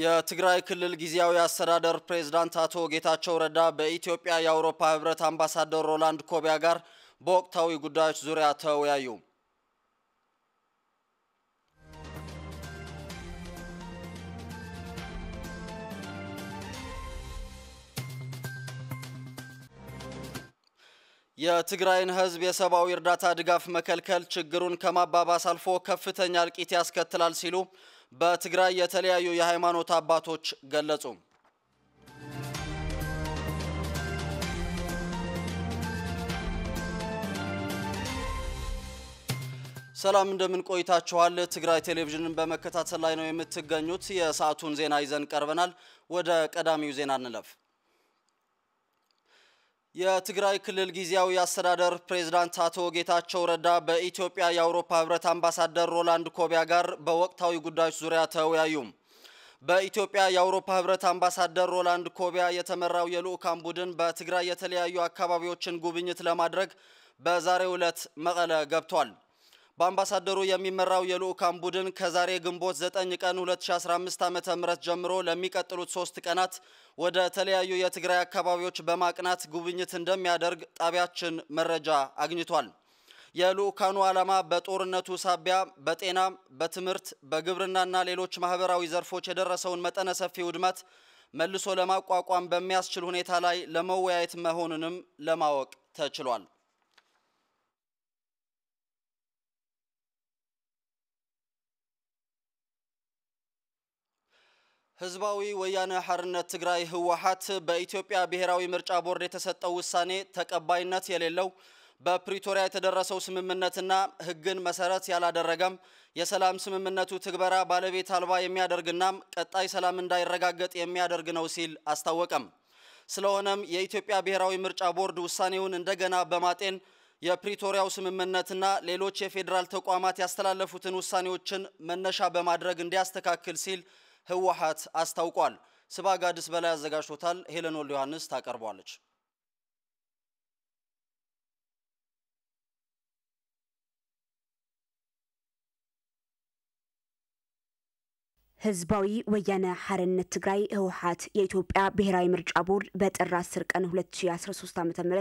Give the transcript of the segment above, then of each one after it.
የትግራይ ክልል ጊዜያዊ አስተዳደር ፕሬዝዳንት አቶ ጌታቸው ረዳ በኢትዮጵያ የአውሮፓ ህብረት አምባሳደር ሮላንድ ኮቢያ ጋር በወቅታዊ ጉዳዮች ዙሪያ ተወያዩ። የትግራይን ህዝብ የሰብአዊ እርዳታ ድጋፍ መከልከል ችግሩን ከማባባስ አልፎ ከፍተኛ እልቂት ያስከትላል ሲሉ በትግራይ የተለያዩ የሃይማኖት አባቶች ገለጹ። ሰላም እንደምን ቆይታችኋል? ትግራይ ቴሌቪዥንን በመከታተል ላይ ነው የምትገኙት። የሰዓቱን ዜና ይዘን ቀርበናል። ወደ ቀዳሚው ዜና እንለፍ። የትግራይ ክልል ጊዜያዊ አስተዳደር ፕሬዝዳንት አቶ ጌታቸው ረዳ በኢትዮጵያ የአውሮፓ ህብረት አምባሳደር ሮላንድ ኮቢያ ጋር በወቅታዊ ጉዳዮች ዙሪያ ተወያዩ። በኢትዮጵያ የአውሮፓ ህብረት አምባሳደር ሮላንድ ኮቢያ የተመራው የልዑካን ቡድን በትግራይ የተለያዩ አካባቢዎችን ጉብኝት ለማድረግ በዛሬው ዕለት መቀለ ገብቷል። በአምባሳደሩ የሚመራው የልዑካን ቡድን ከዛሬ ግንቦት 9 ቀን 2015 ዓ.ም ጀምሮ ለሚቀጥሉት ሶስት ቀናት ወደ ተለያዩ የትግራይ አካባቢዎች በማቅናት ጉብኝት እንደሚያደርግ ጣቢያችን መረጃ አግኝቷል። የልዑካኑ ዓላማ በጦርነቱ ሳቢያ በጤና፣ በትምህርት፣ በግብርናና ሌሎች ማህበራዊ ዘርፎች የደረሰውን መጠነ ሰፊ ውድመት መልሶ ለማቋቋም በሚያስችል ሁኔታ ላይ ለመወያየት መሆኑንም ለማወቅ ተችሏል። ህዝባዊ ወያነ ሐርነት ትግራይ ህወሓት በኢትዮጵያ ብሔራዊ ምርጫ ቦርድ የተሰጠው ውሳኔ ተቀባይነት የሌለው በፕሪቶሪያ የተደረሰው ስምምነትና ህግን መሰረት ያላደረገም የሰላም ስምምነቱ ትግበራ ባለቤት አልባ የሚያደርግናም ቀጣይ ሰላም እንዳይረጋገጥ የሚያደርግ ነው ሲል አስታወቀም። ስለሆነም የኢትዮጵያ ብሔራዊ ምርጫ ቦርድ ውሳኔውን እንደገና በማጤን የፕሪቶሪያው ስምምነትና ሌሎች የፌዴራል ተቋማት ያስተላለፉትን ውሳኔዎችን መነሻ በማድረግ እንዲያስተካክል ሲል ህወሓት አስታውቋል። ስባ ጋድስ በላይ አዘጋጅቶታል። ሄለን ወልደ ዮሐንስ ታቀርቧለች። ህዝባዊ ወያነ ሐርነት ትግራይ ህወሓት የኢትዮጵያ ብሔራዊ ምርጫ ቦርድ በጥር 10 ቀን 2013 ዓ ም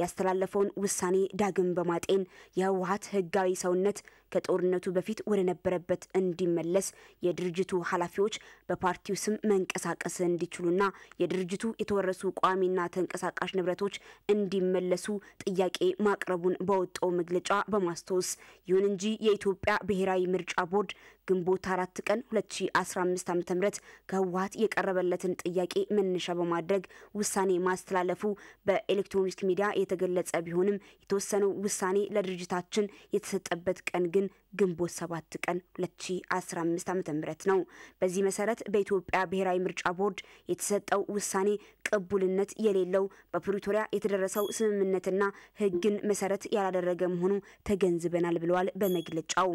ያስተላለፈውን ውሳኔ ዳግም በማጤን የህወሓት ህጋዊ ሰውነት ከጦርነቱ በፊት ወደ ነበረበት እንዲመለስ የድርጅቱ ኃላፊዎች በፓርቲው ስም መንቀሳቀስ እንዲችሉና የድርጅቱ የተወረሱ ቋሚና ተንቀሳቃሽ ንብረቶች እንዲመለሱ ጥያቄ ማቅረቡን በወጣው መግለጫ በማስታወስ ይሁን እንጂ የኢትዮጵያ ብሔራዊ ምርጫ ቦርድ ግንቦት አራት ቀን 2015 ዓ ም ከህወሀት የቀረበለትን ጥያቄ መነሻ በማድረግ ውሳኔ ማስተላለፉ በኤሌክትሮኒክስ ሚዲያ የተገለጸ ቢሆንም የተወሰነው ውሳኔ ለድርጅታችን የተሰጠበት ቀን ግን ግን ግንቦት 7 ቀን 2015 ዓ ም ነው። በዚህ መሰረት በኢትዮጵያ ብሔራዊ ምርጫ ቦርድ የተሰጠው ውሳኔ ቅቡልነት የሌለው በፕሪቶሪያ የተደረሰው ስምምነትና ሕግን መሰረት ያላደረገ መሆኑ ተገንዝበናል ብለዋል በመግለጫው።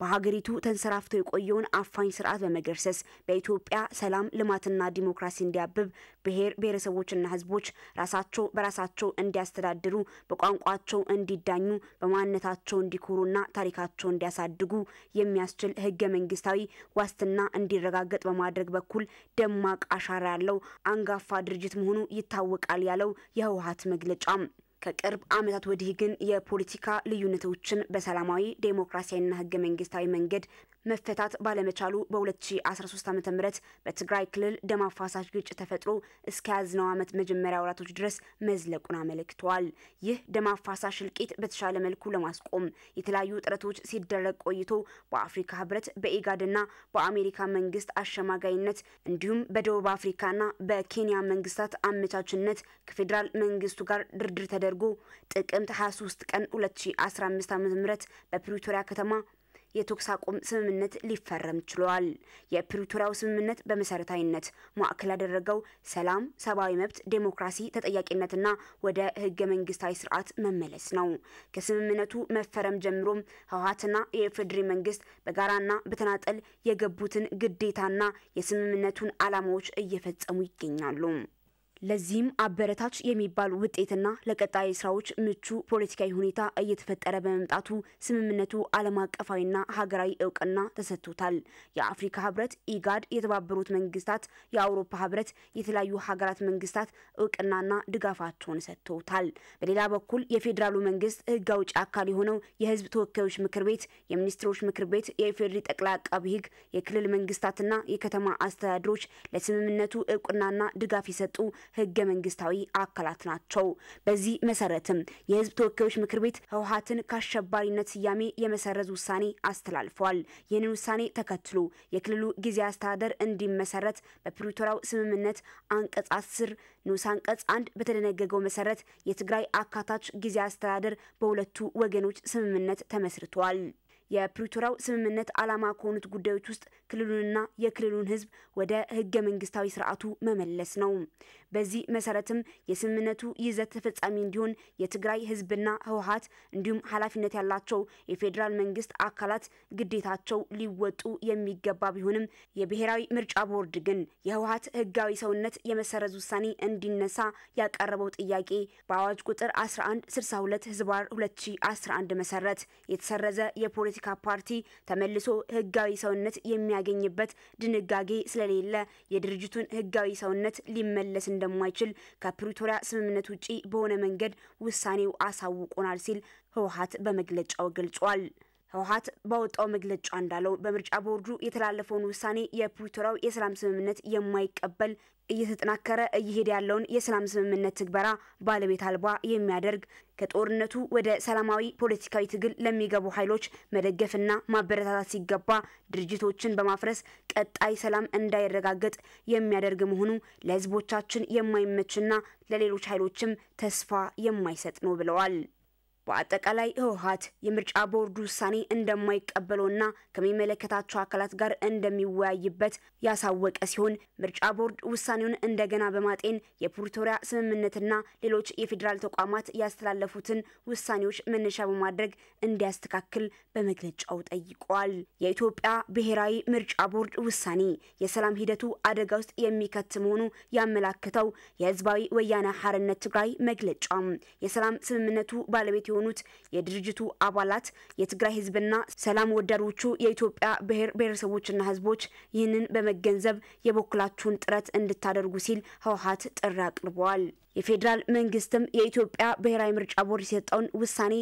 በሀገሪቱ ተንሰራፍቶ የቆየውን አፋኝ ስርዓት በመገርሰስ በኢትዮጵያ ሰላም ልማትና ዲሞክራሲ እንዲያብብ ብሔር ብሔረሰቦችና ህዝቦች ራሳቸው በራሳቸው እንዲያስተዳድሩ፣ በቋንቋቸው እንዲዳኙ፣ በማንነታቸው እንዲኮሩና ታሪካቸው እንዲያሳድጉ የሚያስችል ህገ መንግስታዊ ዋስትና እንዲረጋገጥ በማድረግ በኩል ደማቅ አሻራ ያለው አንጋፋ ድርጅት መሆኑ ይታወቃል ያለው የህወሀት መግለጫም ከቅርብ ዓመታት ወዲህ ግን የፖለቲካ ልዩነቶችን በሰላማዊ ዴሞክራሲያዊና ህገ መንግስታዊ መንገድ መፈታት ባለመቻሉ በ2013 ዓ ም በትግራይ ክልል ደም አፋሳሽ ግጭት ተፈጥሮ እስከ ያዝነው ዓመት መጀመሪያ ወራቶች ድረስ መዝለቁን አመለክተዋል። ይህ ደም አፋሳሽ እልቂት በተሻለ መልኩ ለማስቆም የተለያዩ ጥረቶች ሲደረግ ቆይቶ በአፍሪካ ህብረት በኢጋድና በአሜሪካ መንግስት አሸማጋይነት እንዲሁም በደቡብ አፍሪካና በኬንያ መንግስታት አመቻችነት ከፌዴራል መንግስቱ ጋር ድርድር ተደርጎ ጥቅምት 23 ቀን 2015 ዓ ም በፕሪቶሪያ ከተማ የተኩስ አቁም ስምምነት ሊፈረም ችሏል። የፕሪቶሪያው ስምምነት በመሰረታዊነት ማዕከል ያደረገው ሰላም፣ ሰብአዊ መብት፣ ዴሞክራሲ፣ ተጠያቂነትና ወደ ህገ መንግስታዊ ስርዓት መመለስ ነው። ከስምምነቱ መፈረም ጀምሮም ህወሀትና የኢፌዴሪ መንግስት በጋራና በተናጠል የገቡትን ግዴታና የስምምነቱን ዓላማዎች እየፈጸሙ ይገኛሉ። ለዚህም አበረታች የሚባል ውጤትና ለቀጣይ ስራዎች ምቹ ፖለቲካዊ ሁኔታ እየተፈጠረ በመምጣቱ ስምምነቱ ዓለም አቀፋዊና ሀገራዊ እውቅና ተሰጥቶታል። የአፍሪካ ህብረት፣ ኢጋድ፣ የተባበሩት መንግስታት፣ የአውሮፓ ህብረት፣ የተለያዩ ሀገራት መንግስታት እውቅናና ድጋፋቸውን ሰጥተውታል። በሌላ በኩል የፌዴራሉ መንግስት ህግ አውጪ አካል የሆነው የህዝብ ተወካዮች ምክር ቤት፣ የሚኒስትሮች ምክር ቤት፣ የኢፌዴሪ ጠቅላይ አቃቢ ህግ፣ የክልል መንግስታትና የከተማ አስተዳድሮች ለስምምነቱ እውቅናና ድጋፍ የሰጡ ህገ መንግስታዊ አካላት ናቸው። በዚህ መሰረትም የህዝብ ተወካዮች ምክር ቤት ህወሀትን ከአሸባሪነት ስያሜ የመሰረዝ ውሳኔ አስተላልፏል ይህንን ውሳኔ ተከትሎ የክልሉ ጊዜ አስተዳደር እንዲመሰረት በፕሪቶሪያው ስምምነት አንቀጽ አስር ንዑስ አንቀጽ አንድ በተደነገገው መሰረት የትግራይ አካታች ጊዜ አስተዳደር በሁለቱ ወገኖች ስምምነት ተመስርቷል። የፕሪቶሪያው ስምምነት ዓላማ ከሆኑት ጉዳዮች ውስጥ ክልሉንና የክልሉን ህዝብ ወደ ህገ መንግስታዊ ስርዓቱ መመለስ ነው። በዚህ መሰረትም የስምምነቱ ይዘት ተፈጻሚ እንዲሆን የትግራይ ህዝብና ህወሀት እንዲሁም ኃላፊነት ያላቸው የፌዴራል መንግስት አካላት ግዴታቸው ሊወጡ የሚገባ ቢሆንም የብሔራዊ ምርጫ ቦርድ ግን የህወሀት ህጋዊ ሰውነት የመሰረዝ ውሳኔ እንዲነሳ ያቀረበው ጥያቄ በአዋጅ ቁጥር 1162 ህዝባር 2011 መሰረት የተሰረዘ የፖለቲካ ፓርቲ ተመልሶ ህጋዊ ሰውነት የሚያ የሚያገኝበት ድንጋጌ ስለሌለ የድርጅቱን ህጋዊ ሰውነት ሊመለስ እንደማይችል ከፕሪቶሪያ ስምምነት ውጪ በሆነ መንገድ ውሳኔው አሳውቆናል ሲል ህወሀት በመግለጫው ገልጿል። ህወሀት ባወጣው መግለጫ እንዳለው በምርጫ ቦርዱ የተላለፈውን ውሳኔ የፕሪቶሪያው የሰላም ስምምነት የማይቀበል እየተጠናከረ እየሄደ ያለውን የሰላም ስምምነት ትግበራ ባለቤት አልባ የሚያደርግ ከጦርነቱ ወደ ሰላማዊ ፖለቲካዊ ትግል ለሚገቡ ኃይሎች መደገፍና ማበረታታት ሲገባ ድርጅቶችን በማፍረስ ቀጣይ ሰላም እንዳይረጋገጥ የሚያደርግ መሆኑ ለህዝቦቻችን የማይመችና ለሌሎች ኃይሎችም ተስፋ የማይሰጥ ነው ብለዋል። በአጠቃላይ ህወሀት የምርጫ ቦርድ ውሳኔ እንደማይቀበለውና ከሚመለከታቸው አካላት ጋር እንደሚወያይበት ያሳወቀ ሲሆን ምርጫ ቦርድ ውሳኔውን እንደገና በማጤን የፕሪቶሪያ ስምምነትና ሌሎች የፌዴራል ተቋማት ያስተላለፉትን ውሳኔዎች መነሻ በማድረግ እንዲያስተካክል በመግለጫው ጠይቋል። የኢትዮጵያ ብሔራዊ ምርጫ ቦርድ ውሳኔ የሰላም ሂደቱ አደጋ ውስጥ የሚከት መሆኑ ያመላክተው የህዝባዊ ወያነ ሀርነት ትግራይ መግለጫ የሰላም ስምምነቱ ባለቤት የሆኑት የድርጅቱ አባላት የትግራይ ህዝብና ሰላም ወዳዶቹ የኢትዮጵያ ብሔር ብሔረሰቦችና ህዝቦች ይህንን በመገንዘብ የበኩላችሁን ጥረት እንድታደርጉ ሲል ህወሀት ጥሪ አቅርበዋል። የፌዴራል መንግስትም የኢትዮጵያ ብሔራዊ ምርጫ ቦርድ የሰጠውን ውሳኔ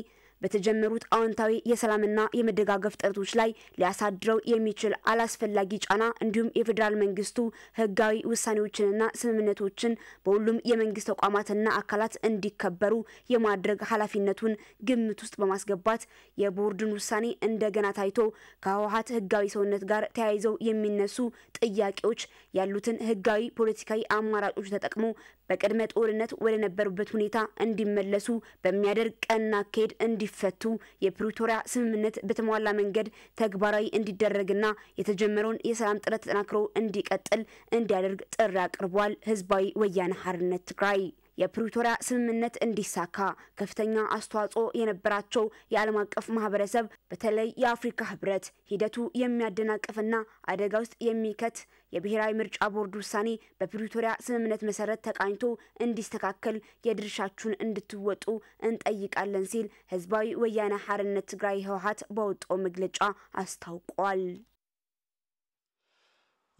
በተጀመሩት አዎንታዊ የሰላምና የመደጋገፍ ጥረቶች ላይ ሊያሳድረው የሚችል አላስፈላጊ ጫና እንዲሁም የፌዴራል መንግስቱ ህጋዊ ውሳኔዎችንና ስምምነቶችን በሁሉም የመንግስት ተቋማትና አካላት እንዲከበሩ የማድረግ ኃላፊነቱን ግምት ውስጥ በማስገባት የቦርድን ውሳኔ እንደገና ታይቶ ከህወሀት ህጋዊ ሰውነት ጋር ተያይዘው የሚነሱ ጥያቄዎች ያሉትን ህጋዊ ፖለቲካዊ አማራጮች ተጠቅሞ በቅድመ ጦርነት ወደ ነበሩበት ሁኔታ እንዲመለሱ በሚያደርግ ቀና አካሄድ እንዲፈቱ የፕሪቶሪያ ስምምነት በተሟላ መንገድ ተግባራዊ እንዲደረግና የተጀመረውን የሰላም ጥረት ተጠናክሮ እንዲቀጥል እንዲያደርግ ጥሪ አቅርቧል። ህዝባዊ ወያነ ሓርነት ትግራይ የፕሪቶሪያ ስምምነት እንዲሳካ ከፍተኛ አስተዋጽኦ የነበራቸው የዓለም አቀፍ ማህበረሰብ በተለይ የአፍሪካ ህብረት ሂደቱ የሚያደናቅፍና አደጋ ውስጥ የሚከት የብሔራዊ ምርጫ ቦርድ ውሳኔ በፕሪቶሪያ ስምምነት መሰረት ተቃኝቶ እንዲስተካከል የድርሻችሁን እንድትወጡ እንጠይቃለን ሲል ህዝባዊ ወያነ ሓርነት ትግራይ ህወሀት በወጣው መግለጫ አስታውቋል።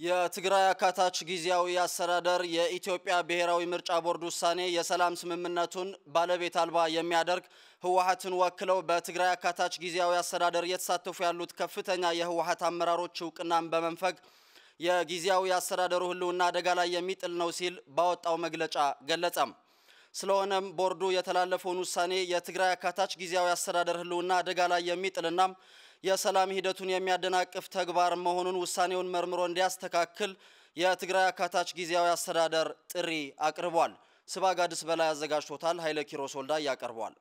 የትግራይ አካታች ጊዜያዊ አስተዳደር የኢትዮጵያ ብሔራዊ ምርጫ ቦርድ ውሳኔ የሰላም ስምምነቱን ባለቤት አልባ የሚያደርግ ህወሀትን ወክለው በትግራይ አካታች ጊዜያዊ አስተዳደር እየተሳተፉ ያሉት ከፍተኛ የህወሀት አመራሮች እውቅናን በመንፈግ የጊዜያዊ አስተዳደሩ ህልውና አደጋ ላይ የሚጥል ነው ሲል ባወጣው መግለጫ ገለጸም። ስለሆነም ቦርዱ የተላለፈውን ውሳኔ የትግራይ አካታች ጊዜያዊ አስተዳደር ህልውና አደጋ ላይ የሚጥልና የሰላም ሂደቱን የሚያደናቅፍ ተግባር መሆኑን ውሳኔውን መርምሮ እንዲያስተካክል የትግራይ አካታች ጊዜያዊ አስተዳደር ጥሪ አቅርቧል። ስባጋድስ በላይ አዘጋጅቶታል። ኃይለ ኪሮስ ወልዳ ያቀርቧል።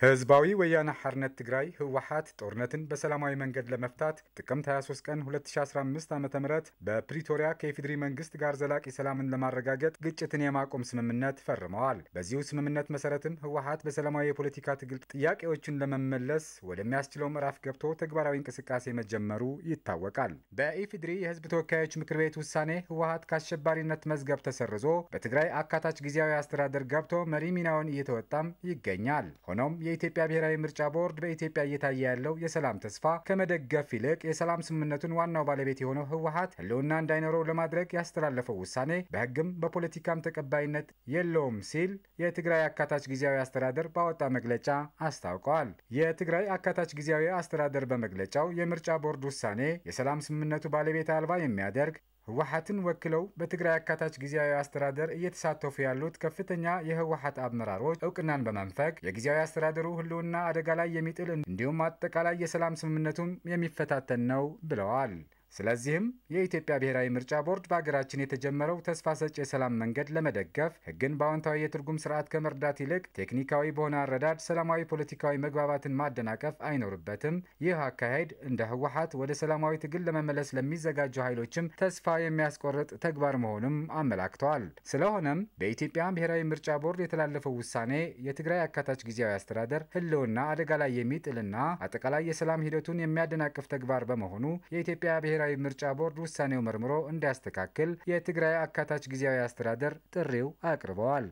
ህዝባዊ ወያነ ሐርነት ትግራይ ህወሓት ጦርነትን በሰላማዊ መንገድ ለመፍታት ጥቅምት 23 ቀን 2015 ዓ ም በፕሪቶሪያ ከኢፌዴሪ መንግስት ጋር ዘላቂ ሰላምን ለማረጋገጥ ግጭትን የማቆም ስምምነት ፈርመዋል። በዚሁ ስምምነት መሰረትም ህወሓት በሰላማዊ የፖለቲካ ትግል ጥያቄዎችን ለመመለስ ወደሚያስችለው ምዕራፍ ገብቶ ተግባራዊ እንቅስቃሴ መጀመሩ ይታወቃል። በኢፌዴሪ የህዝብ ተወካዮች ምክር ቤት ውሳኔ ህወሓት ከአሸባሪነት መዝገብ ተሰርዞ በትግራይ አካታች ጊዜያዊ አስተዳደር ገብቶ መሪ ሚናውን እየተወጣም ይገኛል። ሆኖም የኢትዮጵያ ብሔራዊ ምርጫ ቦርድ በኢትዮጵያ እየታየ ያለው የሰላም ተስፋ ከመደገፍ ይልቅ የሰላም ስምምነቱን ዋናው ባለቤት የሆነው ህወሀት ህልውና እንዳይኖረው ለማድረግ ያስተላለፈው ውሳኔ በህግም በፖለቲካም ተቀባይነት የለውም ሲል የትግራይ አካታች ጊዜያዊ አስተዳደር ባወጣ መግለጫ አስታውቀዋል። የትግራይ አካታች ጊዜያዊ አስተዳደር በመግለጫው የምርጫ ቦርድ ውሳኔ የሰላም ስምምነቱ ባለቤት አልባ የሚያደርግ ህወሓትን ወክለው በትግራይ አካታች ጊዜያዊ አስተዳደር እየተሳተፉ ያሉት ከፍተኛ የህወሓት አመራሮች እውቅናን በመንፈግ የጊዜያዊ አስተዳደሩ ህልውና አደጋ ላይ የሚጥል እንዲሁም አጠቃላይ የሰላም ስምምነቱም የሚፈታተን ነው ብለዋል። ስለዚህም የኢትዮጵያ ብሔራዊ ምርጫ ቦርድ በሀገራችን የተጀመረው ተስፋ ሰጭ የሰላም መንገድ ለመደገፍ ህግን በአዎንታዊ የትርጉም ስርዓት ከመርዳት ይልቅ ቴክኒካዊ በሆነ አረዳድ ሰላማዊ ፖለቲካዊ መግባባትን ማደናቀፍ አይኖርበትም። ይህ አካሄድ እንደ ህወሀት ወደ ሰላማዊ ትግል ለመመለስ ለሚዘጋጁ ኃይሎችም ተስፋ የሚያስቆርጥ ተግባር መሆኑም አመላክተዋል። ስለሆነም በኢትዮጵያ ብሔራዊ ምርጫ ቦርድ የተላለፈው ውሳኔ የትግራይ አካታች ጊዜያዊ አስተዳደር ህልውና አደጋ ላይ የሚጥልና አጠቃላይ የሰላም ሂደቱን የሚያደናቅፍ ተግባር በመሆኑ የኢትዮጵያ ብሔራዊ ብሔራዊ ምርጫ ቦርድ ውሳኔው መርምሮ እንዲያስተካክል የትግራይ አካታች ጊዜያዊ አስተዳደር ጥሪው አቅርበዋል።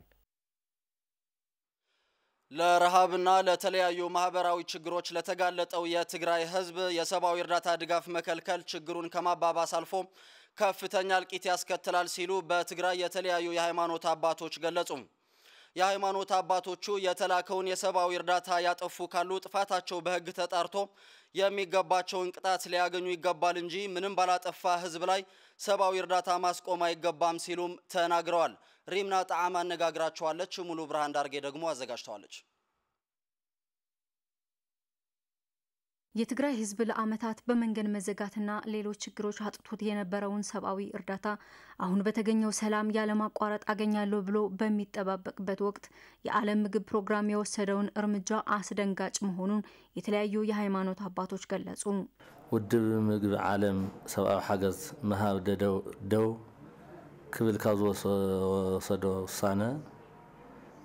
ለረሃብና ለተለያዩ ማህበራዊ ችግሮች ለተጋለጠው የትግራይ ህዝብ የሰብአዊ እርዳታ ድጋፍ መከልከል ችግሩን ከማባባስ አልፎ ከፍተኛ እልቂት ያስከትላል ሲሉ በትግራይ የተለያዩ የሃይማኖት አባቶች ገለጹ። የሃይማኖት አባቶቹ የተላከውን የሰብአዊ እርዳታ ያጠፉ ካሉ ጥፋታቸው በህግ ተጣርቶ የሚገባቸውን ቅጣት ሊያገኙ ይገባል እንጂ ምንም ባላጠፋ ህዝብ ላይ ሰብአዊ እርዳታ ማስቆም አይገባም ሲሉም ተናግረዋል። ሪምና ጣዕም አነጋግራቸዋለች። ሙሉ ብርሃን ዳርጌ ደግሞ አዘጋጅተዋለች። የትግራይ ህዝብ ለዓመታት በመንገድ መዘጋትና ሌሎች ችግሮች አጥቶት የነበረውን ሰብአዊ እርዳታ አሁን በተገኘው ሰላም ያለማቋረጥ አገኛለሁ ብሎ በሚጠባበቅበት ወቅት የዓለም ምግብ ፕሮግራም የወሰደውን እርምጃ አስደንጋጭ መሆኑን የተለያዩ የሃይማኖት አባቶች ገለጹ። ውድብ ምግብ ዓለም ሰብአዊ ሓገዝ መሃብ ደደው ክብል ካብ ዝወሰዶ ውሳነ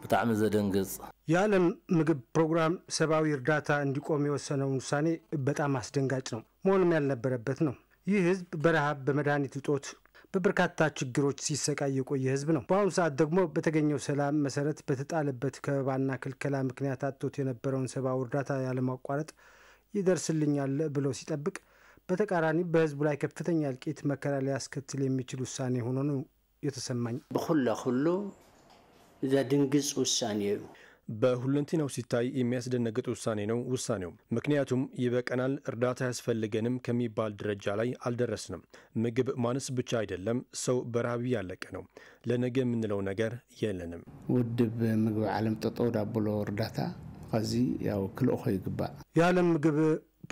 ብጣዕሚ ዘደንግጽ የዓለም ምግብ ፕሮግራም ሰብአዊ እርዳታ እንዲቆም የወሰነውን ውሳኔ በጣም አስደንጋጭ ነው። መሆኑም ያልነበረበት ነው። ይህ ህዝብ በረሃብ በመድኃኒት እጦት በበርካታ ችግሮች ሲሰቃይ የቆየ ህዝብ ነው። በአሁኑ ሰዓት ደግሞ በተገኘው ሰላም መሰረት በተጣለበት ከበባና ክልከላ ምክንያት አጥቶት የነበረውን ሰብአዊ እርዳታ ያለማቋረጥ ይደርስልኛል ብሎ ሲጠብቅ፣ በተቃራኒ በህዝቡ ላይ ከፍተኛ እልቂት መከራ ሊያስከትል የሚችል ውሳኔ ሆኖ ነው የተሰማኝ በኩላ ኩሉ ዘድንግጽ ውሳኔ በሁለንቲናው ሲታይ የሚያስደነግጥ ውሳኔ ነው ውሳኔው። ምክንያቱም ይበቀናል፣ እርዳታ ያስፈልገንም ከሚባል ደረጃ ላይ አልደረስንም። ምግብ ማንስ ብቻ አይደለም፣ ሰው በረሃብ ያለቀ ነው። ለነገ የምንለው ነገር የለንም። ውድብ ምግብ ዓለም ጠጠው ዳብሎ እርዳታ ከዚ ያው ክልእኮ ይግባእ የዓለም ምግብ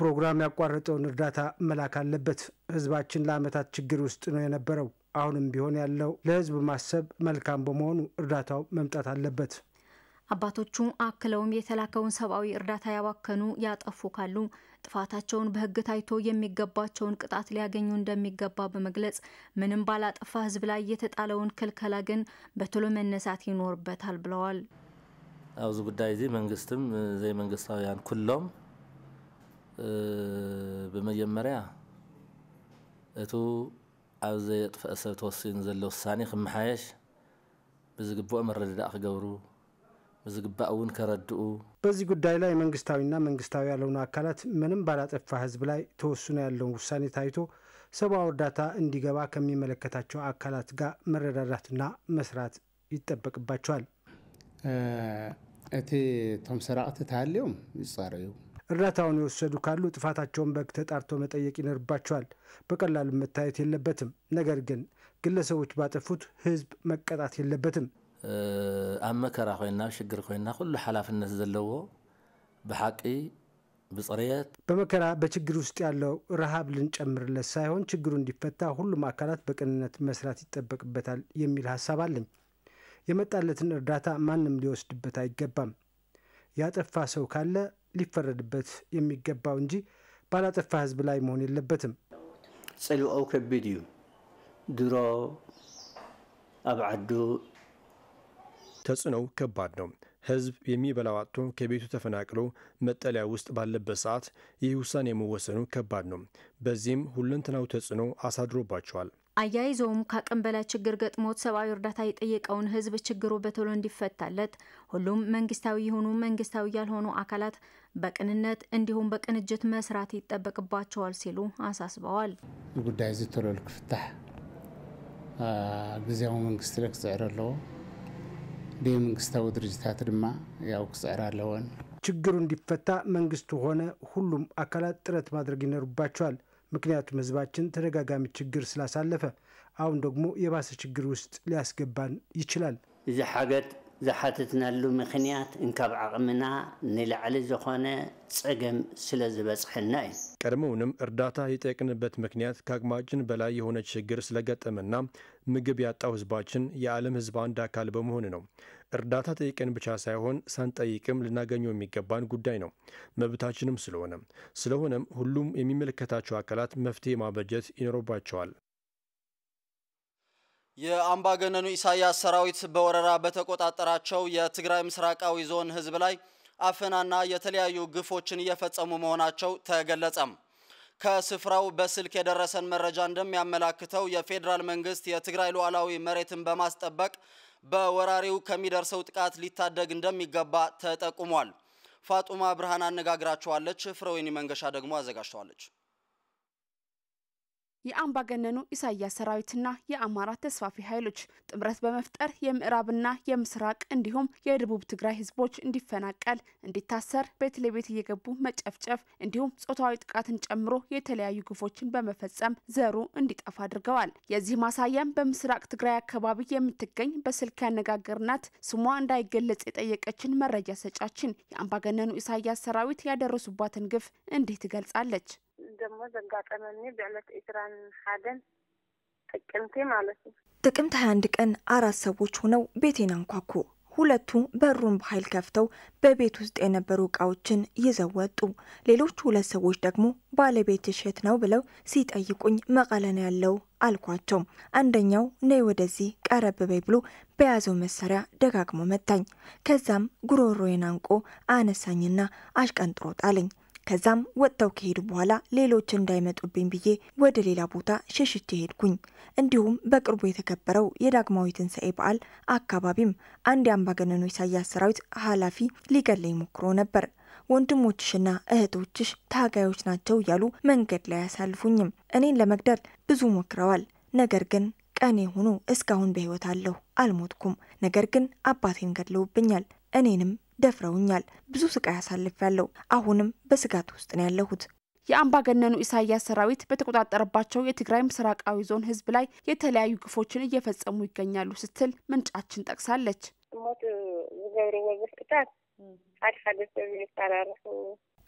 ፕሮግራም ያቋረጠውን እርዳታ መላክ አለበት። ህዝባችን ለአመታት ችግር ውስጥ ነው የነበረው። አሁንም ቢሆን ያለው ለህዝብ ማሰብ መልካም በመሆኑ እርዳታው መምጣት አለበት። አባቶቹ አክለውም የተላከውን ሰብአዊ እርዳታ ያባከኑ፣ ያጠፉ ካሉ ጥፋታቸውን በህግ ታይቶ የሚገባቸውን ቅጣት ሊያገኙ እንደሚገባ በመግለጽ ምንም ባላጠፋ ህዝብ ላይ የተጣለውን ክልከላ ግን በቶሎ መነሳት ይኖርበታል ብለዋል። ኣብዚ ጉዳይ እዚ መንግስትም መንግስታውያን ኩሎም በመጀመሪያ እቱ ኣብ ዘየጥፍአ ሰብ ተወሲኑ ዘሎ ውሳኒ ክመሓየሽ ብዝግብኦ መረዳዳእ ክገብሩ ብዝግባእ እውን ከረድኡ በዚ ጉዳይ ላይ መንግስታዊና መንግስታዊ ያልሆኑ ኣካላት ምንም ባላጠፋ ህዝብ ላይ ተወስኖ ያለውን ውሳኔ ታይቶ ሰብዊ እርዳታ እንዲገባ ከሚመለከታቸው ኣካላት ጋር መረዳዳትና መስራት ይጠበቅባቸዋል እቲ እቶም ሰራቅቲ ተሃልዮም ይፃረዩ እርዳታውን የወሰዱ ካሉ ጥፋታቸውን በግ ተጣርቶ መጠየቅ ይኖርባቸዋል። በቀላሉ መታየት የለበትም። ነገር ግን ግለሰቦች ባጠፉት ህዝብ መቀጣት የለበትም። ኣብ መከራ ኮይና ኣብ ሽግር ኮይና ኩሉ ሓላፍነት ዘለዎ ብሓቂ ብፅሬት በመከራ በችግር ውስጥ ያለው ረሃብ ልንጨምርለት ሳይሆን ችግሩ እንዲፈታ ሁሉም አካላት በቅንነት መስራት ይጠበቅበታል የሚል ሀሳብ አለኝ። የመጣለትን እርዳታ ማንም ሊወስድበት አይገባም። ያጠፋ ሰው ካለ ሊፈረድበት የሚገባው እንጂ ባላጠፋ ህዝብ ላይ መሆን የለበትም። ፀልኦ ከቢድ እዩ ድሮ ኣብ ዓዱ ተጽዕኖው ከባድ ነው። ህዝብ የሚበላው አጥቶ ከቤቱ ተፈናቅሎ መጠለያ ውስጥ ባለበት ሰዓት ይህ ውሳኔ መወሰኑ ከባድ ነው። በዚህም ሁለንተናዊ ተጽዕኖ አሳድሮባቸዋል። አያይዘውም ከአቅም በላይ ችግር ገጥሞት ሰብአዊ እርዳታ የጠየቀውን ህዝብ ችግሩ በቶሎ እንዲፈታለት ሁሉም መንግስታዊ የሆኑ መንግስታዊ ያልሆኑ አካላት በቅንነት እንዲሁም በቅንጅት መስራት ይጠበቅባቸዋል ሲሉ አሳስበዋል። ጉዳይ እዚ ቶሎ ክፍታሕ ግዜያዊ መንግስቲ ክፅዕር ኣለዎ መንግስታዊ ድርጅታት ድማ ያው ክፅዕር ኣለዎን ችግሩ እንዲፈታ መንግስቱ ሆነ ሁሉም አካላት ጥረት ማድረግ ይነሩባቸዋል። ምክንያቱም ህዝባችን ተደጋጋሚ ችግር ስላሳለፈ አሁን ደግሞ የባሰ ችግር ውስጥ ሊያስገባን ይችላል እዚ ሓገድ ዝሓትትናሉ ምክንያት እንካብ ዓቕምና ንላዕሊ ዝኾነ ፀገም ስለ ዝበፅሐና እዩ ቀድሞውንም እርዳታ የጠየቅንበት ምክንያት ከአቅማችን በላይ የሆነ ችግር ስለገጠመና ምግብ ያጣው ህዝባችን የዓለም ህዝብ አንድ አካል በመሆን ነው። እርዳታ ጠይቀን ብቻ ሳይሆን ሳንጠይቅም ልናገኘው የሚገባን ጉዳይ ነው፣ መብታችንም ስለሆነ ስለሆነም ሁሉም የሚመለከታቸው አካላት መፍትሄ ማበጀት ይኖርባቸዋል። የአምባገነኑ ኢሳያስ ሰራዊት በወረራ በተቆጣጠራቸው የትግራይ ምስራቃዊ ዞን ህዝብ ላይ አፈናና የተለያዩ ግፎችን እየፈጸሙ መሆናቸው ተገለጸም። ከስፍራው በስልክ የደረሰን መረጃ እንደሚያመላክተው የፌዴራል መንግስት የትግራይ ሉዓላዊ መሬትን በማስጠበቅ በወራሪው ከሚደርሰው ጥቃት ሊታደግ እንደሚገባ ተጠቁሟል። ፋጡማ ብርሃን አነጋግራቸዋለች። ፍረወይኒ መንገሻ ደግሞ አዘጋጅተዋለች። የአምባገነኑ ኢሳያስ ሰራዊትና የአማራ ተስፋፊ ኃይሎች ጥምረት በመፍጠር የምዕራብና የምስራቅ እንዲሁም የደቡብ ትግራይ ህዝቦች እንዲፈናቀል፣ እንዲታሰር፣ ቤት ለቤት እየገቡ መጨፍጨፍ እንዲሁም ጾታዊ ጥቃትን ጨምሮ የተለያዩ ግፎችን በመፈጸም ዘሩ እንዲጠፋ አድርገዋል። የዚህ ማሳያም በምስራቅ ትግራይ አካባቢ የምትገኝ በስልክ ያነጋገርናት ስሟ እንዳይገለጽ የጠየቀችን መረጃ ሰጫችን የአምባገነኑ ኢሳያስ ሰራዊት ያደረሱባትን ግፍ እንዲህ ትገልጻለች። ደሞ ዘጋጠመኒ ብዕለት ዒስራን ሓደን ጥቅምቲ ማለት ነው ጥቅምት 21 ቀን አራት ሰዎች ሆነው ቤቴን አንኳኩ። ሁለቱ በሩን በኃይል ከፍተው በቤት ውስጥ የነበሩ እቃዎችን ይዘው ወጡ። ሌሎች ሁለት ሰዎች ደግሞ ባለቤትሽ የት ነው ብለው ሲጠይቁኝ መቀለ ነው ያለው አልኳቸው። አንደኛው ነይ ወደዚህ ቀረብ በይ ብሎ በያዘው መሳሪያ ደጋግሞ መታኝ። ከዛም ጉሮሮዬን አንቆ አነሳኝና አሽቀንጥሮ ጣለኝ። ከዛም ወጥተው ከሄዱ በኋላ ሌሎች እንዳይመጡብኝ ብዬ ወደ ሌላ ቦታ ሸሽቼ ሄድኩኝ። እንዲሁም በቅርቡ የተከበረው የዳግማዊ ትንሣኤ በዓል አካባቢም አንድ የአምባገነኑ ኢሳያስ ሰራዊት ኃላፊ ሊገለኝ ሞክሮ ነበር። ወንድሞችሽና እህቶችሽ ታጋዮች ናቸው እያሉ መንገድ ላይ አያሳልፉኝም። እኔን ለመግደል ብዙ ሞክረዋል። ነገር ግን ቀኔ ሆኖ እስካሁን በሕይወት አለሁ፣ አልሞትኩም። ነገር ግን አባቴን ገድለውብኛል፣ እኔንም ደፍረውኛል። ብዙ ስቃይ ያለው አሁንም በስጋት ውስጥ ነው ያለሁት። የአምባገነኑ ኢሳያስ ሰራዊት በተቆጣጠረባቸው የትግራይ ምስራቃዊ ዞን ህዝብ ላይ የተለያዩ ግፎችን እየፈጸሙ ይገኛሉ ስትል ምንጫችን ጠቅሳለች።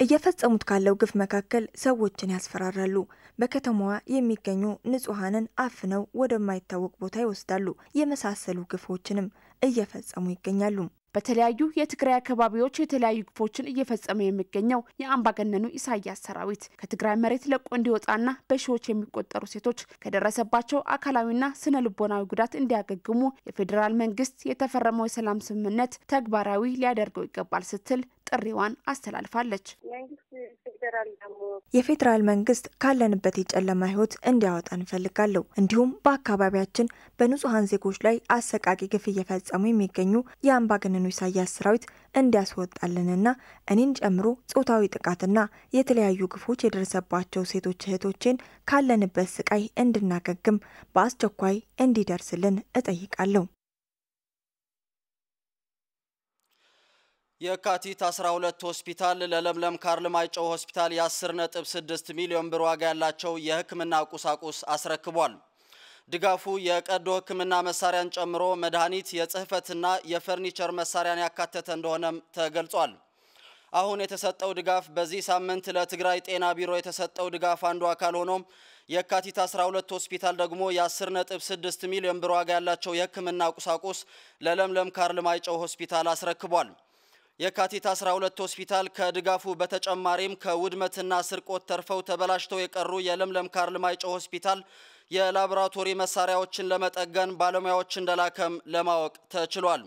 እየፈጸሙት ካለው ግፍ መካከል ሰዎችን ያስፈራራሉ። በከተማዋ የሚገኙ ንጹሐንን አፍነው ወደማይታወቅ ቦታ ይወስዳሉ። የመሳሰሉ ግፎችንም እየፈጸሙ ይገኛሉ። በተለያዩ የትግራይ አካባቢዎች የተለያዩ ግፎችን እየፈጸመ የሚገኘው የአምባገነኑ ኢሳያስ ሰራዊት ከትግራይ መሬት ለቆ እንዲወጣና በሺዎች የሚቆጠሩ ሴቶች ከደረሰባቸው አካላዊና ስነ ልቦናዊ ጉዳት እንዲያገግሙ የፌዴራል መንግስት የተፈረመው የሰላም ስምምነት ተግባራዊ ሊያደርገው ይገባል ስትል ጥሪዋን አስተላልፋለች። መንግስት የፌዴራል መንግስት ካለንበት የጨለማ ህይወት እንዲያወጣ እንፈልጋለሁ። እንዲሁም በአካባቢያችን በንጹሐን ዜጎች ላይ አሰቃቂ ግፍ እየፈጸሙ የሚገኙ የአምባገነኑ ኢሳያስ ሰራዊት እንዲያስወጣልንና እኔን ጨምሮ ጾታዊ ጥቃትና የተለያዩ ግፎች የደረሰባቸው ሴቶች እህቶችን ካለንበት ስቃይ እንድናገግም በአስቸኳይ እንዲደርስልን እጠይቃለሁ። የካቲት 12 ሆስፒታል ለለምለም ካርል ማይጨው ሆስፒታል የ10.6 ሚሊዮን ብር ዋጋ ያላቸው የሕክምና ቁሳቁስ አስረክቧል። ድጋፉ የቀዶ ሕክምና መሳሪያን ጨምሮ መድኃኒት፣ የጽህፈትና የፈርኒቸር መሳሪያን ያካተተ እንደሆነም ተገልጿል። አሁን የተሰጠው ድጋፍ በዚህ ሳምንት ለትግራይ ጤና ቢሮ የተሰጠው ድጋፍ አንዱ አካል ሆኖ የካቲት 12 ሆስፒታል ደግሞ የ10.6 ሚሊዮን ብር ዋጋ ያላቸው የሕክምና ቁሳቁስ ለለምለም ካርል ማይጨው ሆስፒታል አስረክቧል። የካቲት 12 ሆስፒታል ከድጋፉ በተጨማሪም ከውድመትና ስርቆት ተርፈው ተበላሽተው የቀሩ የለምለም ካርል ማይጮ ሆስፒታል የላቦራቶሪ መሳሪያዎችን ለመጠገን ባለሙያዎች እንደላከም ለማወቅ ተችሏል።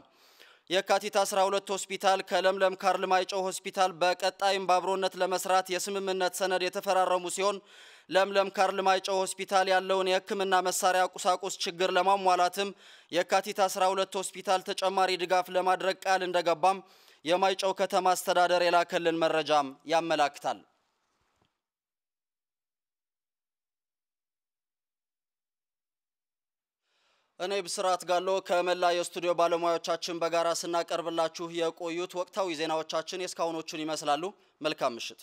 የካቲት 12 ሆስፒታል ከለምለም ካርል ማይጮ ሆስፒታል በቀጣይም ባብሮነት ለመስራት የስምምነት ሰነድ የተፈራረሙ ሲሆን ለምለም ካርል ማይጨው ሆስፒታል ያለውን የሕክምና መሳሪያ ቁሳቁስ ችግር ለማሟላትም የካቲት 12 ሆስፒታል ተጨማሪ ድጋፍ ለማድረግ ቃል እንደገባም የማይጨው ከተማ አስተዳደር የላከልን መረጃም ያመላክታል። እኔ ብስራት ጋሎ ከመላ የስቱዲዮ ባለሙያዎቻችን በጋራ ስናቀርብላችሁ የቆዩት ወቅታዊ ዜናዎቻችን የእስካሁኖቹን ይመስላሉ። መልካም ምሽት።